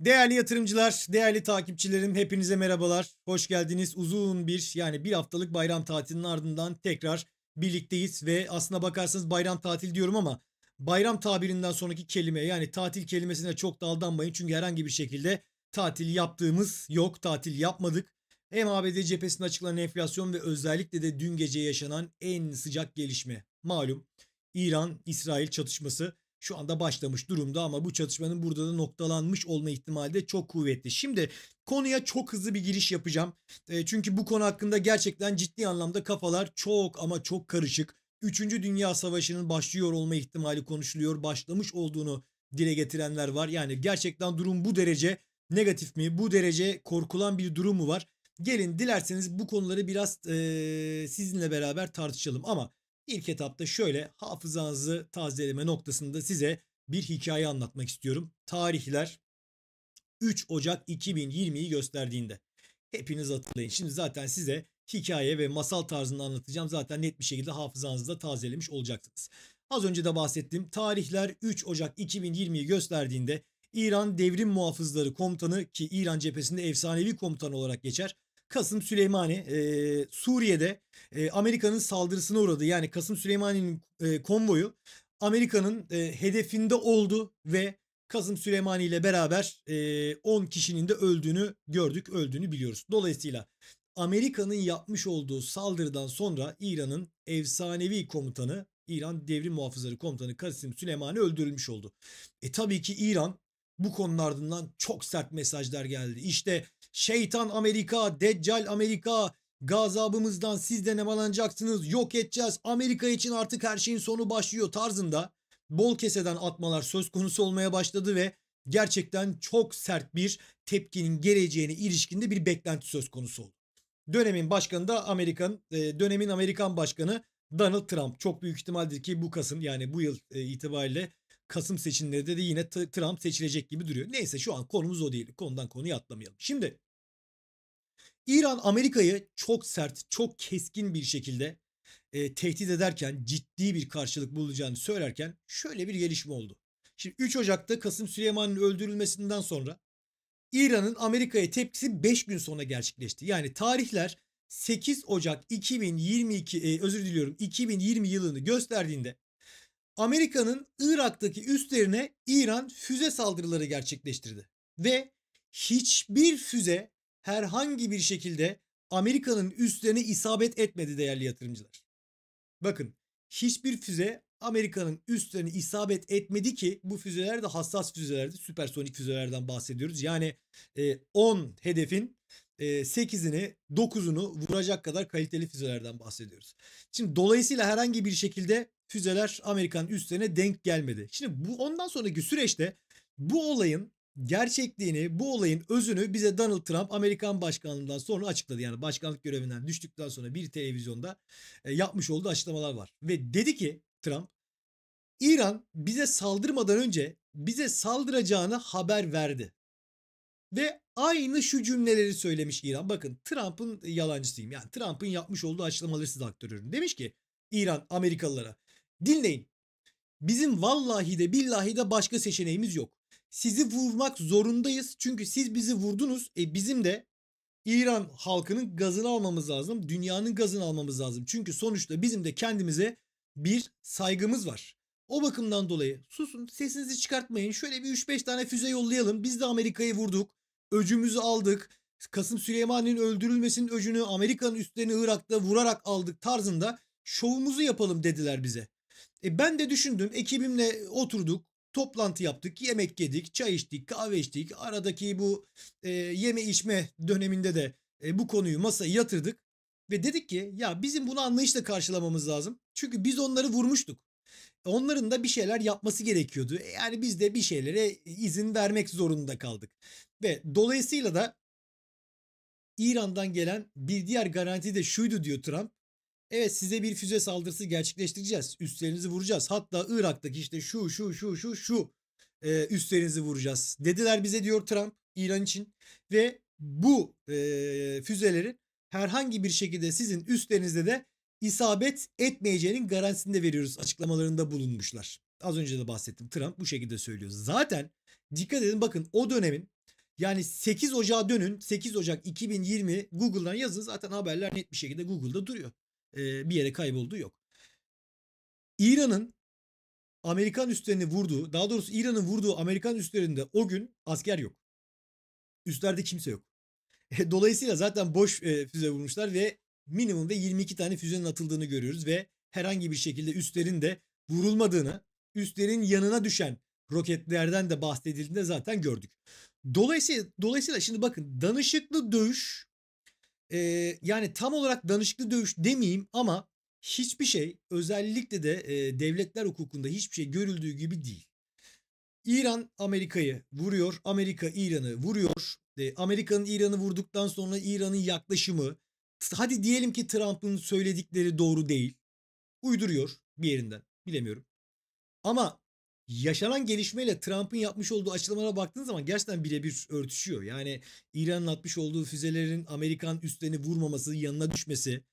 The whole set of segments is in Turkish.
Değerli yatırımcılar, değerli takipçilerim hepinize merhabalar. Hoş geldiniz. Uzun bir yani bir haftalık bayram tatilinin ardından tekrar birlikteyiz ve aslına bakarsanız bayram tatil diyorum ama bayram tabirinden sonraki kelime yani tatil kelimesine çok da aldanmayın çünkü herhangi bir şekilde tatil yaptığımız yok, tatil yapmadık. Hem ABD cephesinde açıklanan enflasyon ve özellikle de dün gece yaşanan en sıcak gelişme malum İran-İsrail çatışması şu anda başlamış durumda ama bu çatışmanın burada da noktalanmış olma ihtimali de çok kuvvetli. Şimdi konuya çok hızlı bir giriş yapacağım. E, çünkü bu konu hakkında gerçekten ciddi anlamda kafalar çok ama çok karışık. Üçüncü Dünya Savaşı'nın başlıyor olma ihtimali konuşuluyor. Başlamış olduğunu dile getirenler var. Yani gerçekten durum bu derece negatif mi? Bu derece korkulan bir durum mu var? Gelin dilerseniz bu konuları biraz e, sizinle beraber tartışalım ama İlk etapta şöyle hafızanızı tazeleme noktasında size bir hikaye anlatmak istiyorum. Tarihler 3 Ocak 2020'yi gösterdiğinde. Hepiniz hatırlayın. Şimdi zaten size hikaye ve masal tarzında anlatacağım. Zaten net bir şekilde hafızanızda tazelemiş olacaksınız. Az önce de bahsettiğim tarihler 3 Ocak 2020'yi gösterdiğinde İran Devrim Muhafızları Komutanı ki İran cephesinde efsanevi komutan olarak geçer. Kasım Süleymani e, Suriye'de e, Amerika'nın saldırısına uğradı. Yani Kasım Süleymani'nin e, konvoyu Amerika'nın e, hedefinde oldu ve Kasım Süleymani ile beraber e, 10 kişinin de öldüğünü gördük, öldüğünü biliyoruz. Dolayısıyla Amerika'nın yapmış olduğu saldırıdan sonra İran'ın efsanevi komutanı, İran Devrim Muhafızları Komutanı Kasım Süleymani öldürülmüş oldu. E tabii ki İran bu konunun ardından çok sert mesajlar geldi. İşte Şeytan Amerika, Deccal Amerika, gazabımızdan siz de nemalanacaksınız, yok edeceğiz. Amerika için artık her şeyin sonu başlıyor tarzında bol keseden atmalar söz konusu olmaya başladı ve gerçekten çok sert bir tepkinin geleceğine ilişkinde bir beklenti söz konusu oldu. Dönemin başkanı da Amerikan, e, dönemin Amerikan başkanı Donald Trump. Çok büyük ihtimaldir ki bu Kasım yani bu yıl e, itibariyle Kasım seçimlerinde de yine Trump seçilecek gibi duruyor. Neyse şu an konumuz o değil. Konudan konuya atlamayalım. Şimdi İran Amerika'yı çok sert, çok keskin bir şekilde e, tehdit ederken ciddi bir karşılık bulacağını söylerken şöyle bir gelişme oldu. Şimdi 3 Ocak'ta Kasım Süleyman'ın öldürülmesinden sonra İran'ın Amerika'ya tepkisi 5 gün sonra gerçekleşti. Yani tarihler 8 Ocak 2022 e, özür diliyorum 2020 yılını gösterdiğinde Amerika'nın Irak'taki üslerine İran füze saldırıları gerçekleştirdi ve hiçbir füze herhangi bir şekilde Amerika'nın üstlerine isabet etmedi değerli yatırımcılar. Bakın hiçbir füze Amerika'nın üstlerine isabet etmedi ki bu füzeler de hassas füzelerdi. Süpersonik füzelerden bahsediyoruz. Yani 10 e, hedefin e, 8'ini 9'unu vuracak kadar kaliteli füzelerden bahsediyoruz. Şimdi dolayısıyla herhangi bir şekilde füzeler Amerika'nın üstlerine denk gelmedi. Şimdi bu ondan sonraki süreçte bu olayın gerçekliğini, bu olayın özünü bize Donald Trump Amerikan başkanlığından sonra açıkladı. Yani başkanlık görevinden düştükten sonra bir televizyonda e, yapmış olduğu açıklamalar var. Ve dedi ki Trump, İran bize saldırmadan önce bize saldıracağını haber verdi. Ve aynı şu cümleleri söylemiş İran. Bakın Trump'ın yalancısıyım. Yani Trump'ın yapmış olduğu açıklamaları size aktarıyorum. Demiş ki İran Amerikalılara dinleyin. Bizim vallahi de billahi de başka seçeneğimiz yok sizi vurmak zorundayız. Çünkü siz bizi vurdunuz. E bizim de İran halkının gazını almamız lazım. Dünyanın gazını almamız lazım. Çünkü sonuçta bizim de kendimize bir saygımız var. O bakımdan dolayı susun sesinizi çıkartmayın. Şöyle bir 3-5 tane füze yollayalım. Biz de Amerika'yı vurduk. Öcümüzü aldık. Kasım Süleyman'ın öldürülmesinin öcünü Amerika'nın üstlerini Irak'ta vurarak aldık tarzında şovumuzu yapalım dediler bize. E ben de düşündüm. Ekibimle oturduk toplantı yaptık, yemek yedik, çay içtik, kahve içtik. Aradaki bu e, yeme içme döneminde de e, bu konuyu masaya yatırdık. Ve dedik ki ya bizim bunu anlayışla karşılamamız lazım. Çünkü biz onları vurmuştuk. Onların da bir şeyler yapması gerekiyordu. E, yani biz de bir şeylere izin vermek zorunda kaldık. Ve dolayısıyla da İran'dan gelen bir diğer garanti de şuydu diyor Trump. Evet size bir füze saldırısı gerçekleştireceğiz. Üstlerinizi vuracağız. Hatta Irak'taki işte şu şu şu şu şu e, üstlerinizi vuracağız. Dediler bize diyor Trump İran için. Ve bu e, füzelerin herhangi bir şekilde sizin üstlerinizde de isabet etmeyeceğinin garantisini de veriyoruz açıklamalarında bulunmuşlar. Az önce de bahsettim. Trump bu şekilde söylüyor. Zaten dikkat edin bakın o dönemin yani 8 Ocağı dönün 8 Ocak 2020 Google'dan yazın zaten haberler net bir şekilde Google'da duruyor bir yere kaybolduğu yok. İran'ın Amerikan üstlerini vurduğu, daha doğrusu İran'ın vurduğu Amerikan üstlerinde o gün asker yok. Üstlerde kimse yok. E, dolayısıyla zaten boş e, füze vurmuşlar ve minimumda 22 tane füzenin atıldığını görüyoruz ve herhangi bir şekilde üstlerin de vurulmadığını, üstlerin yanına düşen roketlerden de bahsedildiğinde zaten gördük. Dolayısıyla, dolayısıyla şimdi bakın danışıklı dövüş e, yani tam olarak danışıklı dövüş demeyeyim ama hiçbir şey özellikle de e, devletler hukukunda hiçbir şey görüldüğü gibi değil. İran Amerika'yı vuruyor, Amerika İran'ı vuruyor. E, Amerika'nın İran'ı vurduktan sonra İran'ın yaklaşımı hadi diyelim ki Trump'ın söyledikleri doğru değil. Uyduruyor bir yerinden bilemiyorum. Ama yaşanan gelişmeyle Trump'ın yapmış olduğu açıklamalara baktığın zaman gerçekten birebir örtüşüyor. Yani İran'ın atmış olduğu füzelerin Amerikan üstlerini vurmaması, yanına düşmesi,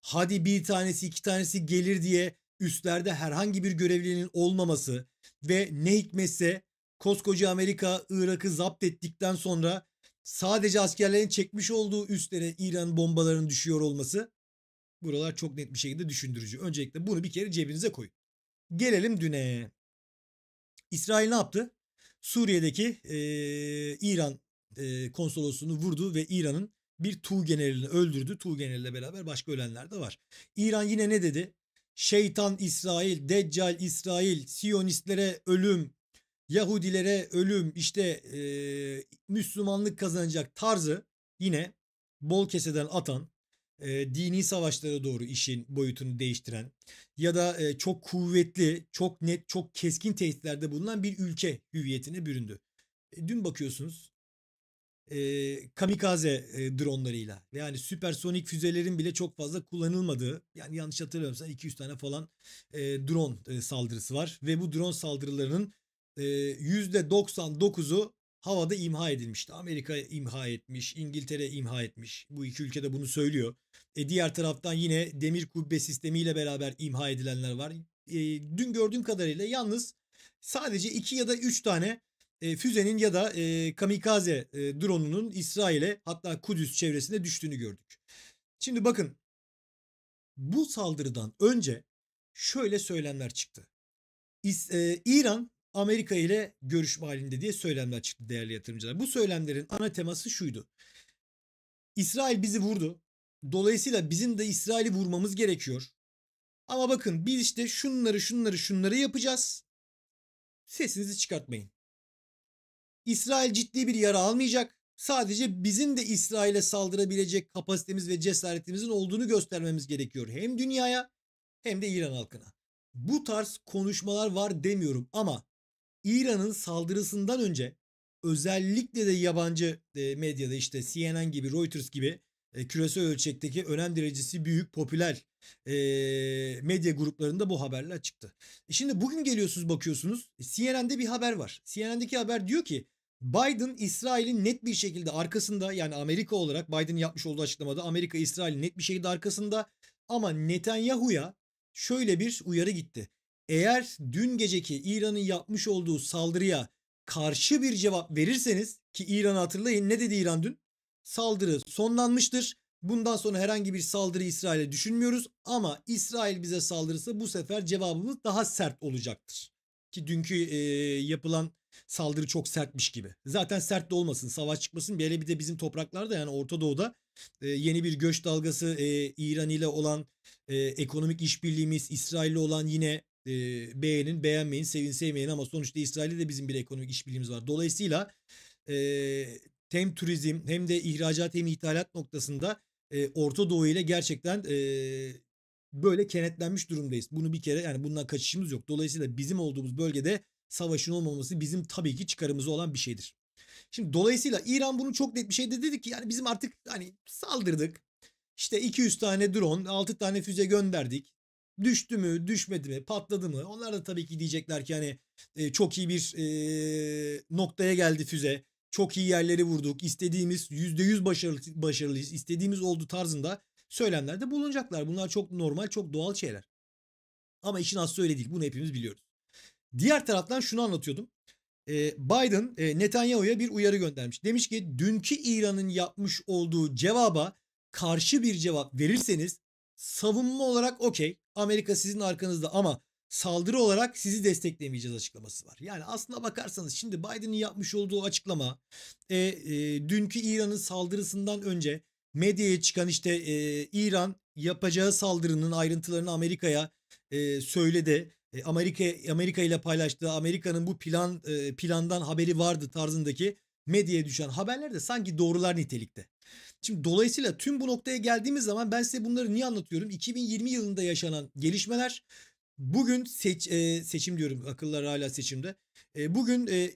hadi bir tanesi iki tanesi gelir diye üstlerde herhangi bir görevlinin olmaması ve ne hikmetse koskoca Amerika Irak'ı zapt ettikten sonra sadece askerlerin çekmiş olduğu üstlere İran bombalarının düşüyor olması buralar çok net bir şekilde düşündürücü. Öncelikle bunu bir kere cebinize koyun. Gelelim düne. İsrail ne yaptı? Suriye'deki e, İran e, konsolosluğunu vurdu ve İran'ın bir Tu generalini öldürdü. Tu generalle beraber başka ölenler de var. İran yine ne dedi? Şeytan İsrail, Deccal İsrail, Siyonistlere ölüm, Yahudilere ölüm, işte e, Müslümanlık kazanacak tarzı yine bol keseden atan e, dini savaşlara doğru işin boyutunu değiştiren ya da e, çok kuvvetli, çok net, çok keskin tehditlerde bulunan bir ülke hüviyetine büründü. E, dün bakıyorsunuz e, kamikaze e, dronlarıyla yani süpersonik füzelerin bile çok fazla kullanılmadığı yani yanlış hatırlamıyorsam 200 tane falan e, drone e, saldırısı var ve bu drone saldırılarının e, %99'u havada imha edilmişti. Amerika imha etmiş, İngiltere imha etmiş. Bu iki ülke de bunu söylüyor. E, diğer taraftan yine demir kubbe sistemiyle beraber imha edilenler var. E, dün gördüğüm kadarıyla yalnız sadece 2 ya da 3 tane e, füzenin ya da e, kamikaze e, drone'unun İsrail'e hatta Kudüs çevresinde düştüğünü gördük. Şimdi bakın bu saldırıdan önce şöyle söylemler çıktı. İs, e, İran Amerika ile görüşme halinde diye söylemler çıktı değerli yatırımcılar. Bu söylemlerin ana teması şuydu. İsrail bizi vurdu. Dolayısıyla bizim de İsrail'i vurmamız gerekiyor. Ama bakın biz işte şunları şunları şunları yapacağız. Sesinizi çıkartmayın. İsrail ciddi bir yara almayacak. Sadece bizim de İsrail'e saldırabilecek kapasitemiz ve cesaretimizin olduğunu göstermemiz gerekiyor. Hem dünyaya hem de İran halkına. Bu tarz konuşmalar var demiyorum ama İran'ın saldırısından önce özellikle de yabancı e, medyada işte CNN gibi Reuters gibi e, küresel ölçekteki önem derecesi büyük popüler e, medya gruplarında bu haberler çıktı. E şimdi bugün geliyorsunuz bakıyorsunuz e, CNN'de bir haber var. CNN'deki haber diyor ki Biden İsrail'in net bir şekilde arkasında yani Amerika olarak Biden yapmış olduğu açıklamada Amerika İsrail'in net bir şekilde arkasında ama Netanyahu'ya şöyle bir uyarı gitti. Eğer dün geceki İran'ın yapmış olduğu saldırıya karşı bir cevap verirseniz ki İran'ı hatırlayın ne dedi İran dün? saldırı sonlanmıştır. Bundan sonra herhangi bir saldırı İsrail'e düşünmüyoruz ama İsrail bize saldırırsa bu sefer cevabımız daha sert olacaktır. Ki dünkü e, yapılan saldırı çok sertmiş gibi. Zaten sert de olmasın savaş çıkmasın. Böyle bir de bizim topraklarda yani Orta Doğu'da e, yeni bir göç dalgası e, İran ile olan e, ekonomik işbirliğimiz, İsrail ile olan yine e, beğenin, beğenmeyin, sevin, sevmeyin ama sonuçta İsrail'de de bizim bir ekonomik işbirliğimiz var. Dolayısıyla e, hem turizm hem de ihracat hem ithalat noktasında e, Orta Doğu ile gerçekten e, böyle kenetlenmiş durumdayız. Bunu bir kere yani bundan kaçışımız yok. Dolayısıyla bizim olduğumuz bölgede savaşın olmaması bizim tabii ki çıkarımız olan bir şeydir. Şimdi dolayısıyla İran bunu çok net bir şeyde dedi ki yani bizim artık hani saldırdık. İşte 200 tane drone, 6 tane füze gönderdik. Düştü mü, düşmedi mi, patladı mı? Onlar da tabii ki diyecekler ki hani e, çok iyi bir e, noktaya geldi füze çok iyi yerleri vurduk. istediğimiz %100 başarılı, başarılıyız. istediğimiz oldu tarzında söylemlerde bulunacaklar. Bunlar çok normal, çok doğal şeyler. Ama işin aslı öyle değil. Bunu hepimiz biliyoruz. Diğer taraftan şunu anlatıyordum. Ee, Biden e, Netanyahu'ya bir uyarı göndermiş. Demiş ki dünkü İran'ın yapmış olduğu cevaba karşı bir cevap verirseniz savunma olarak okey Amerika sizin arkanızda ama saldırı olarak sizi desteklemeyeceğiz açıklaması var. Yani aslına bakarsanız şimdi Biden'ın yapmış olduğu açıklama e, e, dünkü İran'ın saldırısından önce medyaya çıkan işte e, İran yapacağı saldırının ayrıntılarını Amerika'ya e, söyledi. E, Amerika Amerika ile paylaştığı Amerika'nın bu plan e, plandan haberi vardı tarzındaki medyaya düşen haberler de sanki doğrular nitelikte. Şimdi dolayısıyla tüm bu noktaya geldiğimiz zaman ben size bunları niye anlatıyorum? 2020 yılında yaşanan gelişmeler bugün seç, e, seçim diyorum akıllar hala seçimde. E, bugün e,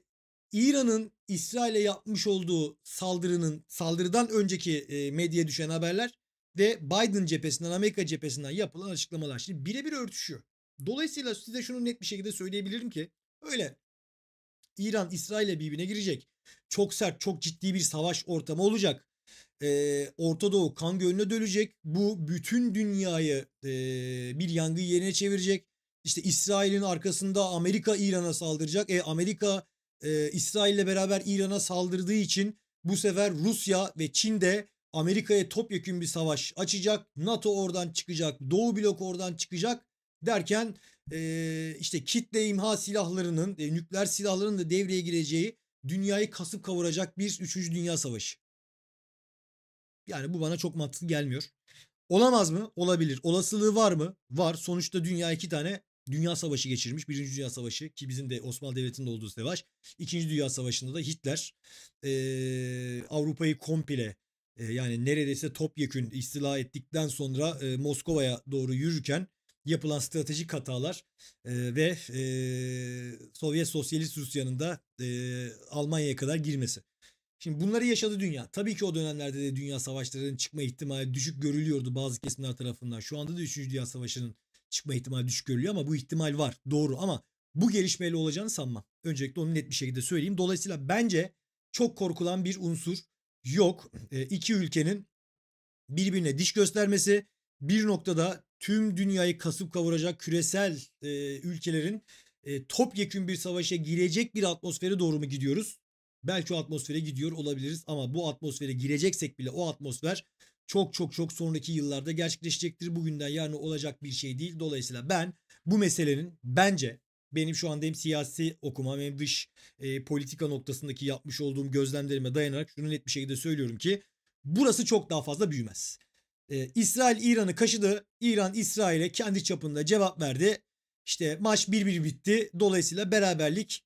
İran'ın İsrail'e yapmış olduğu saldırının saldırıdan önceki e, medyaya düşen haberler ve Biden cephesinden Amerika cephesinden yapılan açıklamalar şimdi birebir örtüşüyor. Dolayısıyla size şunu net bir şekilde söyleyebilirim ki öyle İran İsrail'e birbirine girecek. Çok sert, çok ciddi bir savaş ortamı olacak. Ee, Orta Doğu kan gölüne dönecek. Bu bütün dünyayı e, bir yangın yerine çevirecek. İşte İsrail'in arkasında Amerika İran'a saldıracak. E Amerika e, İsrail'le beraber İran'a saldırdığı için bu sefer Rusya ve Çin de Amerika'ya topyekün bir savaş açacak. NATO oradan çıkacak. Doğu blok oradan çıkacak. Derken e, işte kitle imha silahlarının, e, nükleer silahlarının da devreye gireceği dünyayı kasıp kavuracak bir 3. Dünya Savaşı. Yani bu bana çok mantıklı gelmiyor. Olamaz mı? Olabilir. Olasılığı var mı? Var. Sonuçta dünya iki tane Dünya Savaşı geçirmiş. Birinci Dünya Savaşı ki bizim de Osmanlı Devleti'nin olduğu savaş. İkinci Dünya Savaşı'nda da Hitler e, Avrupa'yı komple e, yani neredeyse topyekün istila ettikten sonra e, Moskova'ya doğru yürürken yapılan stratejik hatalar e, ve e, Sovyet Sosyalist Rusya'nın da e, Almanya'ya kadar girmesi. Şimdi bunları yaşadı dünya. Tabii ki o dönemlerde de dünya savaşlarının çıkma ihtimali düşük görülüyordu bazı kesimler tarafından. Şu anda da 3. Dünya Savaşı'nın çıkma ihtimali düşük görülüyor ama bu ihtimal var. Doğru ama bu gelişmeyle olacağını sanmam. Öncelikle onu net bir şekilde söyleyeyim. Dolayısıyla bence çok korkulan bir unsur yok. E, iki ülkenin birbirine diş göstermesi bir noktada tüm dünyayı kasıp kavuracak küresel e, ülkelerin e, topyekün bir savaşa girecek bir atmosfere doğru mu gidiyoruz? Belki o atmosfere gidiyor olabiliriz ama bu atmosfere gireceksek bile o atmosfer çok çok çok sonraki yıllarda gerçekleşecektir. Bugünden yani olacak bir şey değil. Dolayısıyla ben bu meselenin bence benim şu anda hem siyasi okumam hem dış e, politika noktasındaki yapmış olduğum gözlemlerime dayanarak şunu net bir şekilde söylüyorum ki burası çok daha fazla büyümez. E, İsrail İran'ı kaşıdı. İran İsrail'e kendi çapında cevap verdi. İşte maç 1-1 bitti. Dolayısıyla beraberlik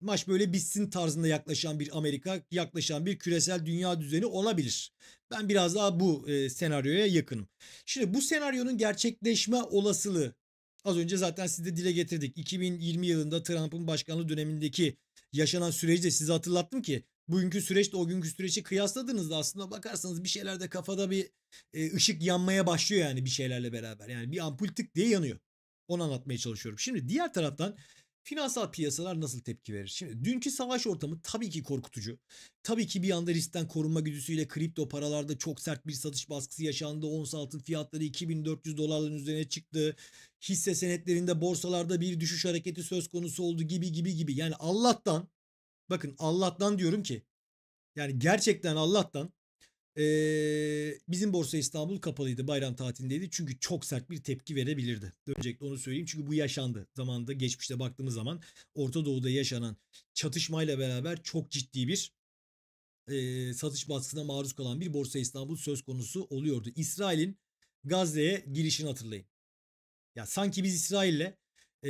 maç böyle bitsin tarzında yaklaşan bir Amerika, yaklaşan bir küresel dünya düzeni olabilir. Ben biraz daha bu e, senaryoya yakınım. Şimdi bu senaryonun gerçekleşme olasılığı az önce zaten size dile getirdik. 2020 yılında Trump'ın başkanlığı dönemindeki yaşanan süreci de size hatırlattım ki bugünkü süreçte o günkü süreci kıyasladığınızda aslında bakarsanız bir şeylerde kafada bir e, ışık yanmaya başlıyor yani bir şeylerle beraber. Yani bir ampul tık diye yanıyor. Onu anlatmaya çalışıyorum. Şimdi diğer taraftan Finansal piyasalar nasıl tepki verir? Şimdi dünkü savaş ortamı tabii ki korkutucu. Tabii ki bir anda riskten korunma güdüsüyle kripto paralarda çok sert bir satış baskısı yaşandı. Ons altın fiyatları 2400 dolarların üzerine çıktı. Hisse senetlerinde borsalarda bir düşüş hareketi söz konusu oldu gibi gibi gibi. Yani Allah'tan bakın Allah'tan diyorum ki yani gerçekten Allah'tan bizim Borsa İstanbul kapalıydı. Bayram tatilindeydi. Çünkü çok sert bir tepki verebilirdi. Öncelikle onu söyleyeyim. Çünkü bu yaşandı. Zamanında geçmişte baktığımız zaman Orta Doğu'da yaşanan çatışmayla beraber çok ciddi bir e, satış baskısına maruz kalan bir Borsa İstanbul söz konusu oluyordu. İsrail'in Gazze'ye girişini hatırlayın. Ya sanki biz İsrail'le e,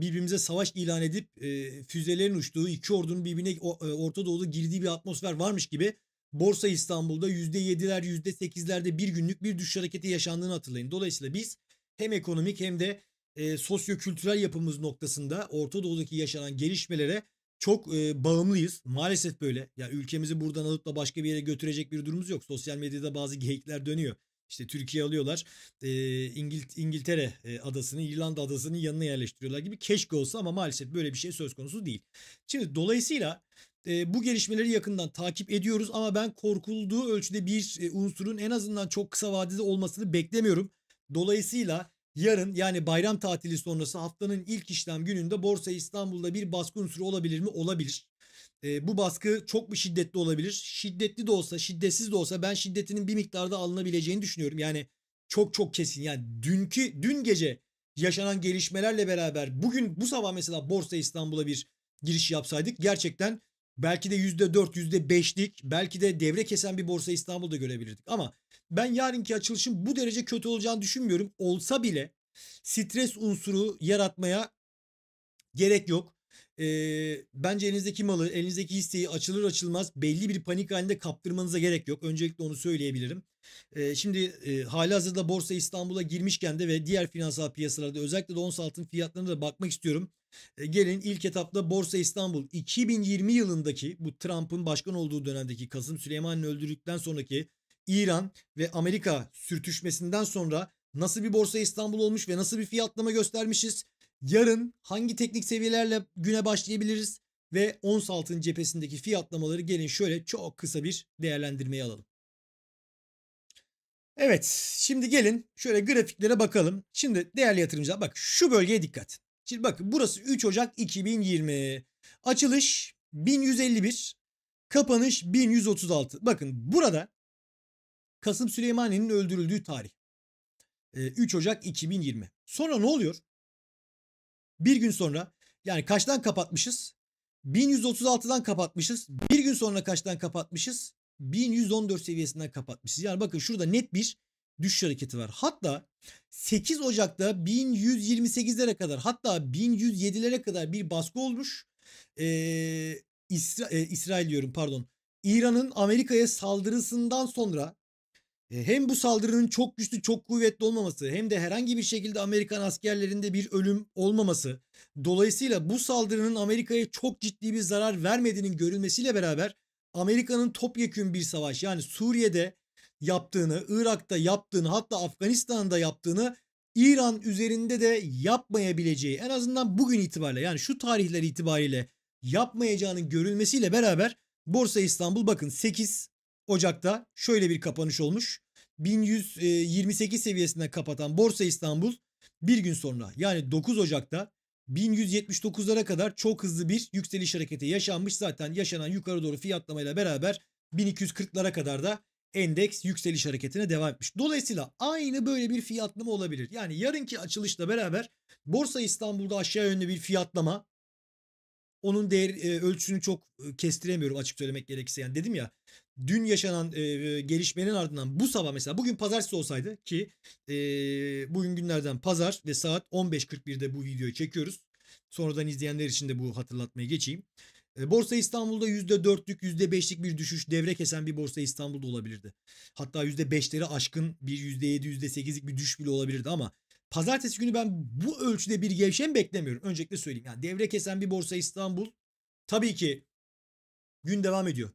birbirimize savaş ilan edip e, füzelerin uçtuğu iki ordunun birbirine e, Orta Doğu'da girdiği bir atmosfer varmış gibi Borsa İstanbul'da %7'ler %8'lerde bir günlük bir düşüş hareketi yaşandığını hatırlayın. Dolayısıyla biz hem ekonomik hem de e, sosyo-kültürel yapımız noktasında Orta Doğu'daki yaşanan gelişmelere çok e, bağımlıyız. Maalesef böyle. Ya yani ülkemizi buradan alıp da başka bir yere götürecek bir durumumuz yok. Sosyal medyada bazı geyikler dönüyor. İşte Türkiye alıyorlar. E, İngil İngiltere e, adasını, İrlanda adasının yanına yerleştiriyorlar gibi keşke olsa ama maalesef böyle bir şey söz konusu değil. Şimdi dolayısıyla ee, bu gelişmeleri yakından takip ediyoruz ama ben korkulduğu ölçüde bir e, unsurun en azından çok kısa vadede olmasını beklemiyorum. Dolayısıyla yarın yani bayram tatili sonrası haftanın ilk işlem gününde Borsa İstanbul'da bir baskı unsuru olabilir mi? Olabilir. Ee, bu baskı çok mu şiddetli olabilir? Şiddetli de olsa, şiddetsiz de olsa ben şiddetinin bir miktarda alınabileceğini düşünüyorum. Yani çok çok kesin. Yani dünkü dün gece yaşanan gelişmelerle beraber bugün bu sabah mesela Borsa İstanbul'a bir giriş yapsaydık gerçekten Belki de %4, %5'lik, belki de devre kesen bir borsa İstanbul'da görebilirdik. Ama ben yarınki açılışın bu derece kötü olacağını düşünmüyorum. Olsa bile stres unsuru yaratmaya gerek yok e, bence elinizdeki malı, elinizdeki hisseyi açılır açılmaz belli bir panik halinde kaptırmanıza gerek yok. Öncelikle onu söyleyebilirim. E, şimdi e, halihazırda Borsa İstanbul'a girmişken de ve diğer finansal piyasalarda özellikle de ons altın fiyatlarına da bakmak istiyorum. E, gelin ilk etapta Borsa İstanbul 2020 yılındaki bu Trump'ın başkan olduğu dönemdeki Kasım Süleyman'ın öldürdükten sonraki İran ve Amerika sürtüşmesinden sonra nasıl bir Borsa İstanbul olmuş ve nasıl bir fiyatlama göstermişiz? Yarın hangi teknik seviyelerle güne başlayabiliriz ve ons altın cephesindeki fiyatlamaları gelin şöyle çok kısa bir değerlendirmeye alalım. Evet şimdi gelin şöyle grafiklere bakalım. Şimdi değerli yatırımcılar bak şu bölgeye dikkat. Şimdi bakın burası 3 Ocak 2020. Açılış 1151, kapanış 1136. Bakın burada Kasım Süleymani'nin öldürüldüğü tarih. 3 ee, Ocak 2020. Sonra ne oluyor? Bir gün sonra yani kaçtan kapatmışız? 1136'dan kapatmışız. Bir gün sonra kaçtan kapatmışız? 1114 seviyesinden kapatmışız. Yani bakın şurada net bir düşüş hareketi var. Hatta 8 Ocak'ta 1128'lere kadar hatta 1107'lere kadar bir baskı olmuş. Ee, İsra e, İsrail diyorum pardon. İran'ın Amerika'ya saldırısından sonra e, hem bu saldırının çok güçlü çok kuvvetli olmaması hem de herhangi bir şekilde Amerikan askerlerinde bir ölüm olmaması dolayısıyla bu saldırının Amerika'ya çok ciddi bir zarar vermediğinin görülmesiyle beraber Amerika'nın topyekün bir savaş yani Suriye'de yaptığını, Irak'ta yaptığını hatta Afganistan'da yaptığını İran üzerinde de yapmayabileceği en azından bugün itibariyle yani şu tarihler itibariyle yapmayacağının görülmesiyle beraber Borsa İstanbul bakın 8 Ocak'ta şöyle bir kapanış olmuş. 1128 e, seviyesinde kapatan Borsa İstanbul bir gün sonra yani 9 Ocak'ta 1179'lara kadar çok hızlı bir yükseliş hareketi yaşanmış. Zaten yaşanan yukarı doğru fiyatlamayla beraber 1240'lara kadar da endeks yükseliş hareketine devam etmiş. Dolayısıyla aynı böyle bir fiyatlama olabilir. Yani yarınki açılışla beraber Borsa İstanbul'da aşağı yönlü bir fiyatlama onun değer e, ölçüsünü çok e, kestiremiyorum açık söylemek gerekirse. Yani dedim ya dün yaşanan e, e, gelişmenin ardından bu sabah mesela bugün pazartesi olsaydı ki e, bugün günlerden pazar ve saat 15.41'de bu videoyu çekiyoruz. Sonradan izleyenler için de bu hatırlatmaya geçeyim. E, borsa İstanbul'da %4'lük %5'lik bir düşüş devre kesen bir borsa İstanbul'da olabilirdi. Hatta %5'leri aşkın bir %7 %8'lik bir düş bile olabilirdi ama pazartesi günü ben bu ölçüde bir gevşem beklemiyorum. Öncelikle söyleyeyim. Yani devre kesen bir borsa İstanbul tabii ki gün devam ediyor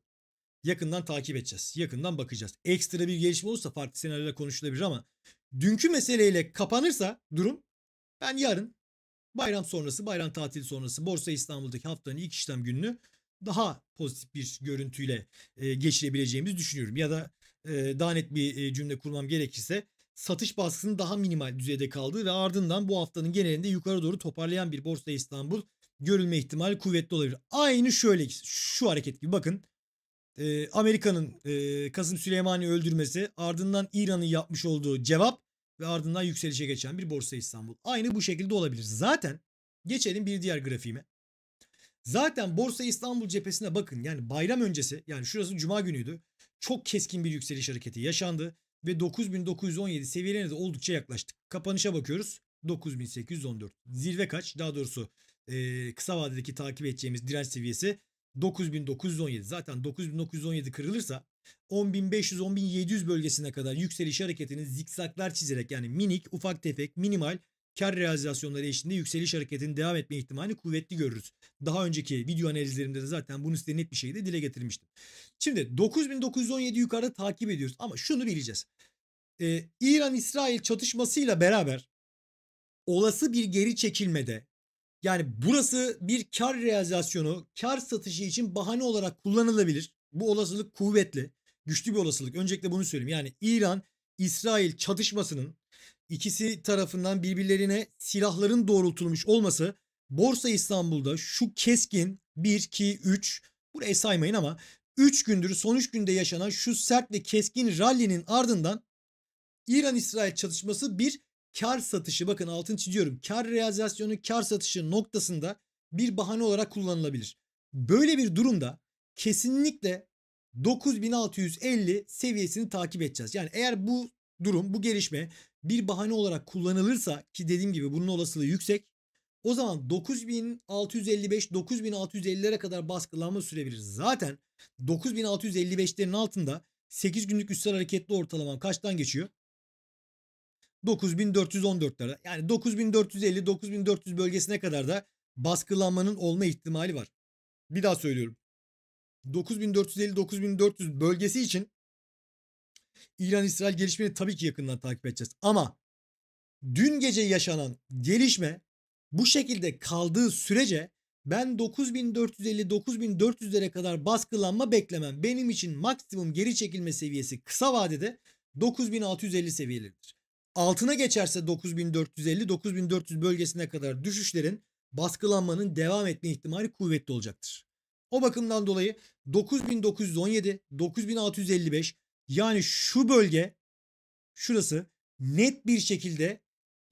yakından takip edeceğiz. Yakından bakacağız. Ekstra bir gelişme olursa farklı senaryoda konuşulabilir ama dünkü meseleyle kapanırsa durum ben yarın bayram sonrası, bayram tatili sonrası Borsa İstanbul'daki haftanın ilk işlem gününü daha pozitif bir görüntüyle e, geçirebileceğimizi düşünüyorum. Ya da e, daha net bir e, cümle kurmam gerekirse satış baskısının daha minimal düzeyde kaldığı ve ardından bu haftanın genelinde yukarı doğru toparlayan bir Borsa İstanbul görülme ihtimali kuvvetli olabilir. Aynı şöyle şu hareket gibi bakın e, Amerika'nın e, Kasım Süleymani öldürmesi ardından İran'ın yapmış olduğu cevap ve ardından yükselişe geçen bir borsa İstanbul. Aynı bu şekilde olabilir. Zaten geçelim bir diğer grafiğime. Zaten Borsa İstanbul cephesine bakın yani bayram öncesi yani şurası cuma günüydü. Çok keskin bir yükseliş hareketi yaşandı ve 9917 seviyelerine de oldukça yaklaştık. Kapanışa bakıyoruz. 9814. Zirve kaç? Daha doğrusu e, kısa vadedeki takip edeceğimiz direnç seviyesi 9917 zaten 9917 kırılırsa 10500-10700 bölgesine kadar yükseliş hareketini zikzaklar çizerek yani minik, ufak tefek, minimal kar realizasyonları eşliğinde yükseliş hareketinin devam etme ihtimalini kuvvetli görürüz. Daha önceki video analizlerimde de zaten bunu size net bir şekilde dile getirmiştim. Şimdi 9917 yukarıda takip ediyoruz ama şunu bileceğiz. Ee, İran-İsrail çatışmasıyla beraber olası bir geri çekilmede yani burası bir kar realizasyonu, kar satışı için bahane olarak kullanılabilir. Bu olasılık kuvvetli, güçlü bir olasılık. Öncelikle bunu söyleyeyim. Yani İran İsrail çatışmasının ikisi tarafından birbirlerine silahların doğrultulmuş olması Borsa İstanbul'da şu keskin 1 2 3 buraya saymayın ama 3 gündür son 3 günde yaşanan şu sert ve keskin rallinin ardından İran İsrail çatışması bir kar satışı bakın altın çiziyorum. Kar realizasyonu kar satışı noktasında bir bahane olarak kullanılabilir. Böyle bir durumda kesinlikle 9650 seviyesini takip edeceğiz. Yani eğer bu durum, bu gelişme bir bahane olarak kullanılırsa ki dediğim gibi bunun olasılığı yüksek. O zaman 9655-9650'lere kadar baskılanma sürebilir. Zaten 9655'lerin altında 8 günlük üstel hareketli ortalamam kaçtan geçiyor? 9.414'lere, yani 9450-9400 bölgesine kadar da baskılanmanın olma ihtimali var. Bir daha söylüyorum. 9450-9400 bölgesi için İran-İsrail gelişmeni tabii ki yakından takip edeceğiz. Ama dün gece yaşanan gelişme bu şekilde kaldığı sürece ben 9450-9400'lere kadar baskılanma beklemem. Benim için maksimum geri çekilme seviyesi kısa vadede 9650 seviyeleridir. Altına geçerse 9450 9400 bölgesine kadar düşüşlerin baskılanmanın devam etme ihtimali kuvvetli olacaktır. O bakımdan dolayı 9917 9655 yani şu bölge şurası net bir şekilde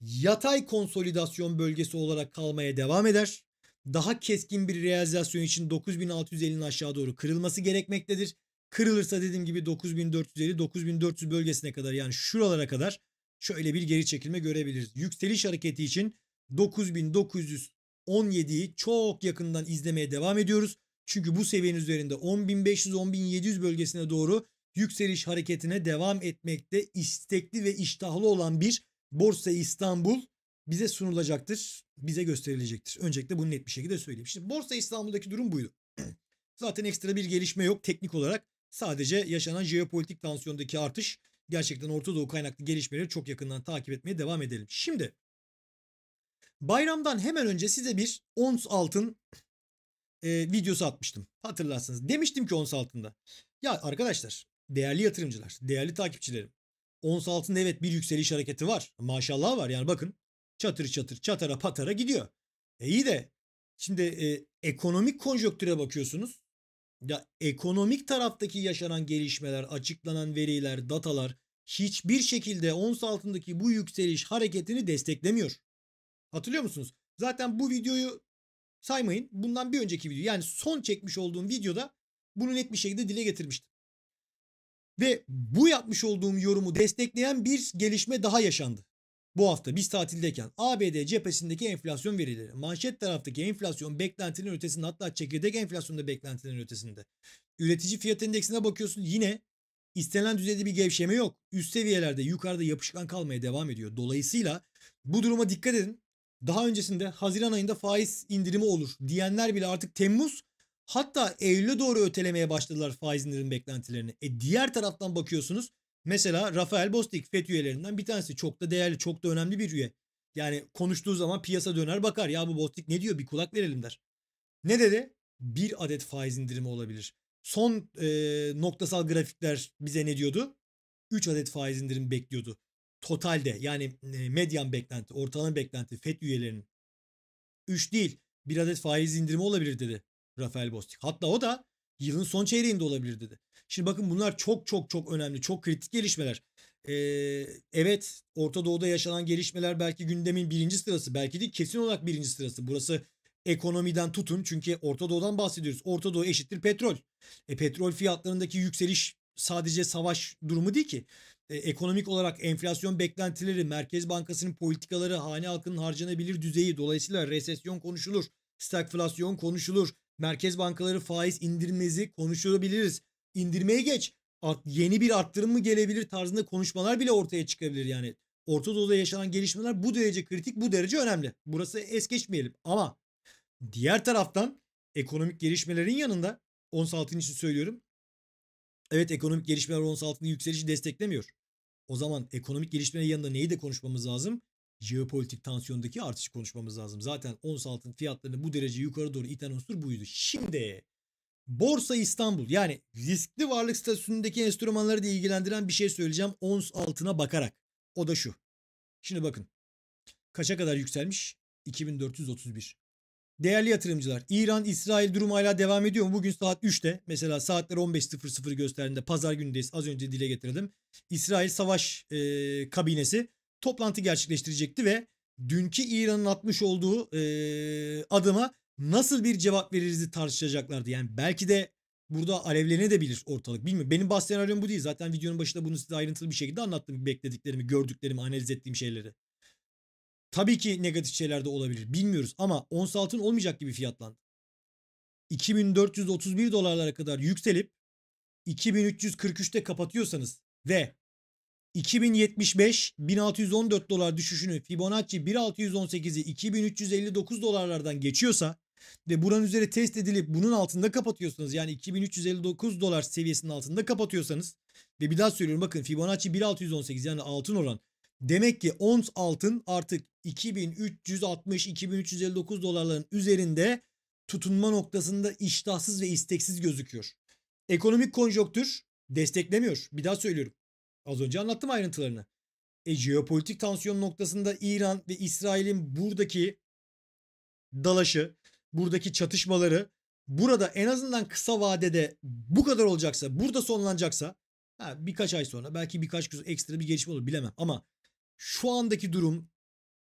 yatay konsolidasyon bölgesi olarak kalmaya devam eder. Daha keskin bir realizasyon için 9650'nin aşağı doğru kırılması gerekmektedir. Kırılırsa dediğim gibi 9450 9400 bölgesine kadar yani şuralara kadar şöyle bir geri çekilme görebiliriz. Yükseliş hareketi için 9917'yi çok yakından izlemeye devam ediyoruz. Çünkü bu seviyenin üzerinde 10.500-10.700 bölgesine doğru yükseliş hareketine devam etmekte istekli ve iştahlı olan bir Borsa İstanbul bize sunulacaktır, bize gösterilecektir. Öncelikle bunu net bir şekilde söyleyeyim. Şimdi Borsa İstanbul'daki durum buydu. Zaten ekstra bir gelişme yok teknik olarak. Sadece yaşanan jeopolitik tansiyondaki artış gerçekten Orta Doğu kaynaklı gelişmeleri çok yakından takip etmeye devam edelim. Şimdi bayramdan hemen önce size bir ons altın e, videosu atmıştım. Hatırlarsınız. Demiştim ki ons altında. Ya arkadaşlar değerli yatırımcılar, değerli takipçilerim. Ons altında evet bir yükseliş hareketi var. Maşallah var yani bakın. Çatır çatır çatara patara gidiyor. E iyi de şimdi e, ekonomik konjonktüre bakıyorsunuz. Ya ekonomik taraftaki yaşanan gelişmeler, açıklanan veriler, datalar hiçbir şekilde ons altındaki bu yükseliş hareketini desteklemiyor. Hatırlıyor musunuz? Zaten bu videoyu saymayın. Bundan bir önceki video yani son çekmiş olduğum videoda bunu net bir şekilde dile getirmiştim. Ve bu yapmış olduğum yorumu destekleyen bir gelişme daha yaşandı. Bu hafta biz tatildeyken ABD cephesindeki enflasyon verileri, manşet taraftaki enflasyon beklentilerin ötesinde hatta çekirdek da beklentilerin ötesinde. Üretici fiyat endeksine bakıyorsun yine istenilen düzeyde bir gevşeme yok. Üst seviyelerde yukarıda yapışkan kalmaya devam ediyor. Dolayısıyla bu duruma dikkat edin. Daha öncesinde Haziran ayında faiz indirimi olur diyenler bile artık Temmuz hatta Eylül'e doğru ötelemeye başladılar faiz indirim beklentilerini. E diğer taraftan bakıyorsunuz Mesela Rafael Bostik FET üyelerinden bir tanesi. Çok da değerli, çok da önemli bir üye. Yani konuştuğu zaman piyasa döner bakar. Ya bu Bostik ne diyor bir kulak verelim der. Ne dedi? Bir adet faiz indirimi olabilir. Son e, noktasal grafikler bize ne diyordu? 3 adet faiz indirimi bekliyordu. Totalde yani e, medyan beklenti, ortalama beklenti FED üyelerinin 3 değil bir adet faiz indirimi olabilir dedi Rafael Bostik. Hatta o da Yılın son çeyreğinde olabilir dedi. Şimdi bakın bunlar çok çok çok önemli. Çok kritik gelişmeler. Ee, evet Orta Doğu'da yaşanan gelişmeler belki gündemin birinci sırası. Belki de kesin olarak birinci sırası. Burası ekonomiden tutun. Çünkü Orta Doğu'dan bahsediyoruz. Orta Doğu eşittir petrol. E, petrol fiyatlarındaki yükseliş sadece savaş durumu değil ki. E, ekonomik olarak enflasyon beklentileri, Merkez Bankası'nın politikaları, hane halkının harcanabilir düzeyi dolayısıyla resesyon konuşulur, stagflasyon konuşulur, merkez bankaları faiz indirmezi konuşulabiliriz. İndirmeyi geç. Art, yeni bir arttırım mı gelebilir tarzında konuşmalar bile ortaya çıkabilir yani. Orta Doğu'da yaşanan gelişmeler bu derece kritik, bu derece önemli. Burası es geçmeyelim. Ama diğer taraftan ekonomik gelişmelerin yanında ons altın için söylüyorum. Evet ekonomik gelişmeler ons altında yükselişi desteklemiyor. O zaman ekonomik gelişmelerin yanında neyi de konuşmamız lazım? jeopolitik tansiyondaki artış konuşmamız lazım. Zaten ons altın fiyatlarını bu derece yukarı doğru iten unsur buydu. Şimdi Borsa İstanbul yani riskli varlık statüsündeki enstrümanları da ilgilendiren bir şey söyleyeceğim ons altına bakarak. O da şu. Şimdi bakın. Kaça kadar yükselmiş? 2431. Değerli yatırımcılar, İran-İsrail durumu hala devam ediyor mu? Bugün saat 3'te mesela saatler 15.00 gösterdiğinde pazar günündeyiz. Az önce dile getirdim. İsrail Savaş e, Kabinesi toplantı gerçekleştirecekti ve dünkü İran'ın atmış olduğu e, adıma nasıl bir cevap veririz tartışacaklardı. Yani belki de burada alevlenebilir ortalık. Bilmiyorum. Benim bahs senaryom bu değil. Zaten videonun başında bunu size ayrıntılı bir şekilde anlattım. Beklediklerimi, gördüklerimi, analiz ettiğim şeyleri. Tabii ki negatif şeyler de olabilir. Bilmiyoruz ama ons altın olmayacak gibi fiyatlandı. 2431 dolarlara kadar yükselip 2343'te kapatıyorsanız ve 2075 1614 dolar düşüşünü Fibonacci 1618'i 2359 dolarlardan geçiyorsa ve buranın üzeri test edilip bunun altında kapatıyorsanız yani 2359 dolar seviyesinin altında kapatıyorsanız ve bir daha söylüyorum bakın Fibonacci 1618 yani altın oran demek ki ons altın artık 2360 2359 dolarların üzerinde tutunma noktasında iştahsız ve isteksiz gözüküyor. Ekonomik konjonktür desteklemiyor. Bir daha söylüyorum. Az önce anlattım ayrıntılarını. E, jeopolitik tansiyon noktasında İran ve İsrail'in buradaki dalaşı, buradaki çatışmaları burada en azından kısa vadede bu kadar olacaksa, burada sonlanacaksa ha, birkaç ay sonra belki birkaç gün ekstra bir gelişme olur bilemem ama şu andaki durum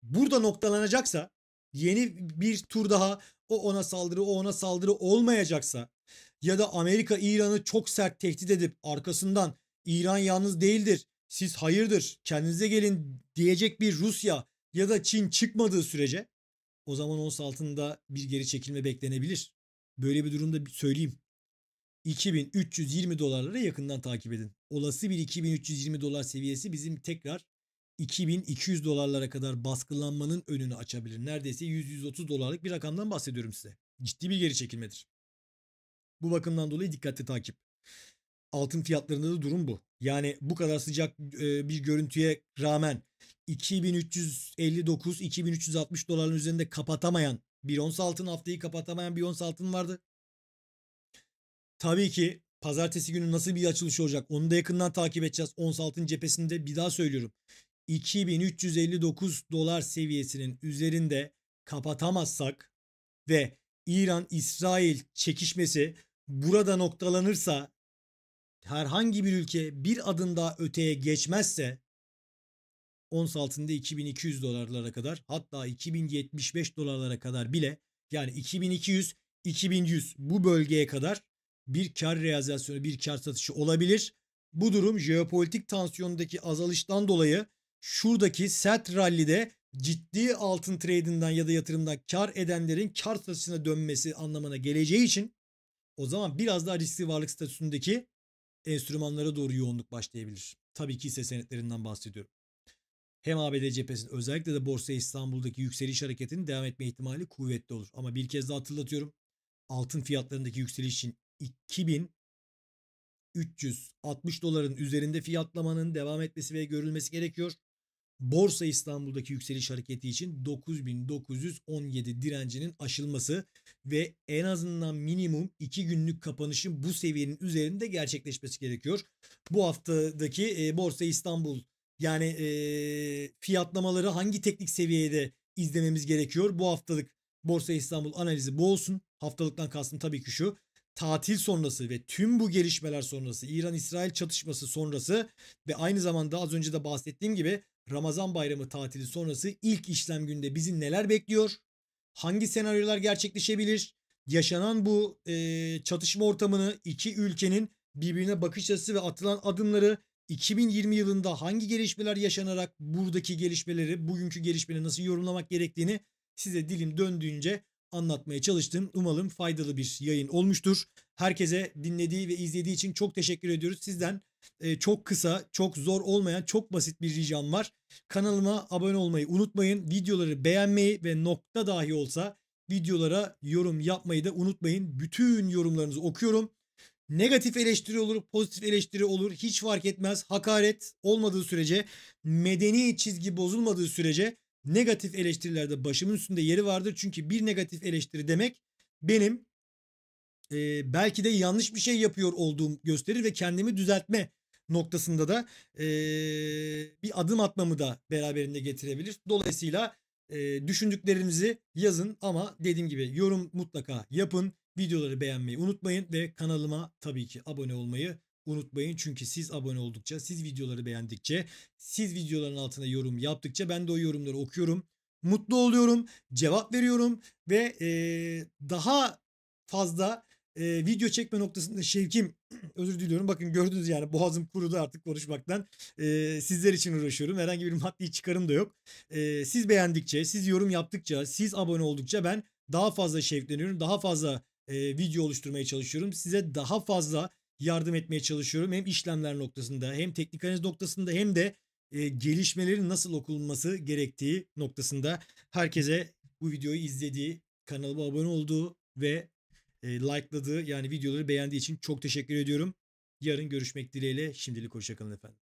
burada noktalanacaksa yeni bir tur daha o ona saldırı o ona saldırı olmayacaksa ya da Amerika İran'ı çok sert tehdit edip arkasından İran yalnız değildir. Siz hayırdır. Kendinize gelin diyecek bir Rusya ya da Çin çıkmadığı sürece o zaman ons altında bir geri çekilme beklenebilir. Böyle bir durumda söyleyeyim. 2320 dolarlara yakından takip edin. Olası bir 2320 dolar seviyesi bizim tekrar 2200 dolarlara kadar baskılanmanın önünü açabilir. Neredeyse 100-130 dolarlık bir rakamdan bahsediyorum size. Ciddi bir geri çekilmedir. Bu bakımdan dolayı dikkatli takip altın fiyatlarında da durum bu. Yani bu kadar sıcak e, bir görüntüye rağmen 2359-2360 doların üzerinde kapatamayan bir ons altın haftayı kapatamayan bir ons altın vardı. Tabii ki pazartesi günü nasıl bir açılış olacak onu da yakından takip edeceğiz. Ons altın cephesinde bir daha söylüyorum. 2359 dolar seviyesinin üzerinde kapatamazsak ve İran-İsrail çekişmesi burada noktalanırsa herhangi bir ülke bir adım daha öteye geçmezse ons altında 2200 dolarlara kadar hatta 2075 dolarlara kadar bile yani 2200 2100 bu bölgeye kadar bir kar realizasyonu bir kar satışı olabilir. Bu durum jeopolitik tansiyondaki azalıştan dolayı şuradaki set rallide ciddi altın trade'inden ya da yatırımdan kar edenlerin kar satışına dönmesi anlamına geleceği için o zaman biraz daha riskli varlık statüsündeki enstrümanlara doğru yoğunluk başlayabilir. Tabii ki hisse senetlerinden bahsediyorum. Hem ABD cephesinin özellikle de Borsa İstanbul'daki yükseliş hareketinin devam etme ihtimali kuvvetli olur. Ama bir kez daha hatırlatıyorum. Altın fiyatlarındaki yükseliş için 2360 doların üzerinde fiyatlamanın devam etmesi ve görülmesi gerekiyor. Borsa İstanbul'daki yükseliş hareketi için 9917 direncinin aşılması ve en azından minimum 2 günlük kapanışın bu seviyenin üzerinde gerçekleşmesi gerekiyor. Bu haftadaki e, Borsa İstanbul yani e, fiyatlamaları hangi teknik seviyede izlememiz gerekiyor? Bu haftalık Borsa İstanbul analizi bu olsun. Haftalıktan kastım tabii ki şu tatil sonrası ve tüm bu gelişmeler sonrası İran-İsrail çatışması sonrası ve aynı zamanda az önce de bahsettiğim gibi Ramazan bayramı tatili sonrası ilk işlem günde bizi neler bekliyor? Hangi senaryolar gerçekleşebilir? Yaşanan bu e, çatışma ortamını, iki ülkenin birbirine bakış açısı ve atılan adımları 2020 yılında hangi gelişmeler yaşanarak buradaki gelişmeleri, bugünkü gelişmeleri nasıl yorumlamak gerektiğini size dilim döndüğünce anlatmaya çalıştım. Umalım faydalı bir yayın olmuştur. Herkese dinlediği ve izlediği için çok teşekkür ediyoruz. Sizden e, çok kısa, çok zor olmayan, çok basit bir ricam var. Kanalıma abone olmayı unutmayın. Videoları beğenmeyi ve nokta dahi olsa videolara yorum yapmayı da unutmayın. Bütün yorumlarınızı okuyorum. Negatif eleştiri olur, pozitif eleştiri olur. Hiç fark etmez. Hakaret olmadığı sürece, medeni çizgi bozulmadığı sürece negatif eleştirilerde başımın üstünde yeri vardır. Çünkü bir negatif eleştiri demek benim e, belki de yanlış bir şey yapıyor olduğum gösterir ve kendimi düzeltme noktasında da e, bir adım atmamı da beraberinde getirebilir. Dolayısıyla e, düşündüklerinizi yazın ama dediğim gibi yorum mutlaka yapın. Videoları beğenmeyi unutmayın ve kanalıma tabii ki abone olmayı unutmayın. Çünkü siz abone oldukça, siz videoları beğendikçe, siz videoların altına yorum yaptıkça ben de o yorumları okuyorum. Mutlu oluyorum, cevap veriyorum ve e, daha fazla e, video çekme noktasında şevkim özür diliyorum. Bakın gördünüz yani boğazım kurudu artık konuşmaktan. E, sizler için uğraşıyorum. Herhangi bir maddi çıkarım da yok. E, siz beğendikçe, siz yorum yaptıkça, siz abone oldukça ben daha fazla şevkleniyorum. Daha fazla e, video oluşturmaya çalışıyorum. Size daha fazla yardım etmeye çalışıyorum. Hem işlemler noktasında hem teknik analiz noktasında hem de e, gelişmelerin nasıl okunması gerektiği noktasında herkese bu videoyu izlediği, kanalıma abone olduğu ve e, likeladığı yani videoları beğendiği için çok teşekkür ediyorum. Yarın görüşmek dileğiyle. Şimdilik hoşçakalın efendim.